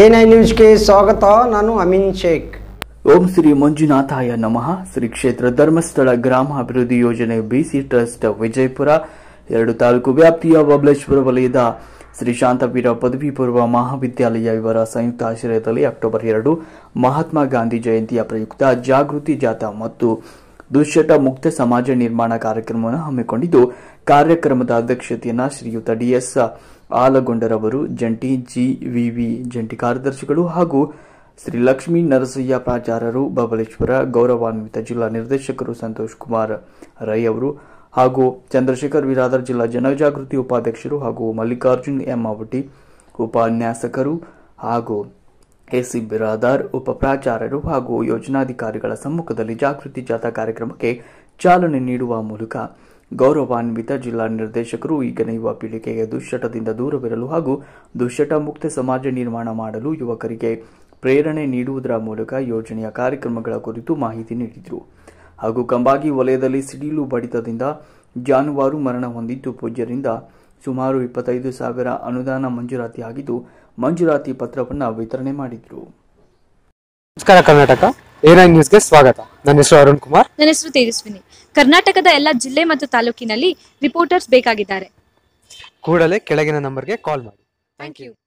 NI ನ್ಯೂಸ್ಗೆ ಸ್ವಾಗತ ನಾನು ಅಮಿನ್ ಶೇಖ್ ಓಂ ಶ್ರೀ ಮಂಜುನಾಥಾಯ ನಮಃ ಶ್ರೀ ಕ್ಷೇತ್ರ ಧರ್ಮಸ್ಥಳ ಗ್ರಾಮಾಭಿವೃದ್ಧಿ ಯೋಜನೆ ಬಿಸಿ ಟ್ರಸ್ಟ್ ವಿಜಯಪುರ ಎರಡು ತಾಲೂಕು ವ್ಯಾಪ್ತಿಯ ಬಬಲೇಶ್ವರ ವಲಯದ ಶ್ರೀ ಶಾಂತವೀರ ಪದವಿ ಪೂರ್ವ ಮಹಾವಿದ್ಯಾಲಯ ಇವರ ಸಂಯುಕ್ತ ಆಶ್ರಯದಲ್ಲಿ ಅಕ್ಟೋಬರ್ ಎರಡು ಮಹಾತ್ಮ ಗಾಂಧಿ ಜಯಂತಿಯ ಪ್ರಯುಕ್ತ ಜಾಗೃತಿ ಜಾಥಾ ಮತ್ತು ದುಶ್ಚಟ ಮುಕ್ತ ಸಮಾಜ ನಿರ್ಮಾಣ ಕಾರ್ಯಕ್ರಮವನ್ನು ಹಮ್ಮಿಕೊಂಡಿದ್ದು ಕಾರ್ಯಕ್ರಮದ ಅಧ್ಯಕ್ಷತೆಯನ್ನು ಶ್ರೀಯುತ ಡಿಎಸ್ ಆಲಗೊಂಡರವರು ಜಂಟಿ ಜಿವಿವಿ ಜಂಟಿ ಕಾರ್ಯದರ್ಶಿಗಳು ಹಾಗೂ ಶ್ರೀ ಲಕ್ಷ್ಮೀ ನರಸಯ್ಯ ಪ್ರಾಚಾರ್ಯರು ಬಬಲೇಶ್ವರ ಗೌರವಾನ್ವಿತ ಜಿಲ್ಲಾ ನಿರ್ದೇಶಕರು ಸಂತೋಷ್ ಕುಮಾರ್ ರೈ ಅವರು ಹಾಗೂ ಚಂದ್ರಶೇಖರ್ ವಿರಾದರ್ ಜಿಲ್ಲಾ ಜನಜಾಗೃತಿ ಉಪಾಧ್ಯಕ್ಷರು ಹಾಗೂ ಮಲ್ಲಿಕಾರ್ಜುನ್ ಎಂ ಉಪನ್ಯಾಸಕರು ಹಾಗೂ ಎಸಿ ಬಿರಾದಾರ್ ಪ್ರಾಚಾರ್ಯರು ಹಾಗೂ ಯೋಜನಾಧಿಕಾರಿಗಳ ಸಮ್ಮುಖದಲ್ಲಿ ಜಾಗೃತಿ ಜಾಥಾ ಕಾರ್ಯಕ್ರಮಕ್ಕೆ ಚಾಲನೆ ನೀಡುವ ಮೂಲಕ ಗೌರವಾನ್ವಿತ ಜಿಲ್ಲಾ ನಿರ್ದೇಶಕರು ಈಗಿನ ಯುವ ಪೀಳಿಗೆಗೆ ದುಶ್ಚಟದಿಂದ ದೂರವಿರಲು ಹಾಗೂ ದುಶ್ಚಟ ಮುಕ್ತ ಸಮಾಜ ನಿರ್ಮಾಣ ಮಾಡಲು ಯುವಕರಿಗೆ ಪ್ರೇರಣೆ ನೀಡುವುದರ ಮೂಲಕ ಯೋಜನೆಯ ಕಾರ್ಯಕ್ರಮಗಳ ಕುರಿತು ಮಾಹಿತಿ ನೀಡಿದರು ಹಾಗೂ ಕಂಬಾಗಿ ವಲಯದಲ್ಲಿ ಸಿಡಿಲು ಬಡಿತದಿಂದ ಜಾನುವಾರು ಮರಣ ಹೊಂದಿದ್ದು ಪೂಜ್ಯರಿಂದ ಸುಮಾರು ಇಪ್ಪತ್ತೈದು ಸಾವಿರ ಅನುದಾನ ಆಗಿದ್ದು ಮಂಜೂರಾತಿ ಪತ್ರವನ್ನು ವಿತರಣೆ ಮಾಡಿದರು ನಮಸ್ಕಾರ ಕರ್ನಾಟಕ ಏರೈನ್ ನ್ಯೂಸ್ಗೆ ಸ್ವಾಗತ ನನ್ನ ಹೆಸರು ಅರುಣ್ ಕುಮಾರ್ ನನ್ನ ಹೆಸರು ತೇಜಸ್ವಿನಿ ಕರ್ನಾಟಕದ ಎಲ್ಲ ಜಿಲ್ಲೆ ಮತ್ತು ತಾಲೂಕಿನಲ್ಲಿ ರಿಪೋರ್ಟರ್ಸ್ ಬೇಕಾಗಿದ್ದಾರೆ ಕೂಡಲೇ ಕೆಳಗಿನ ನಂಬರ್ಗೆ ಕಾಲ್ ಮಾಡಿ ಥ್ಯಾಂಕ್ ಯು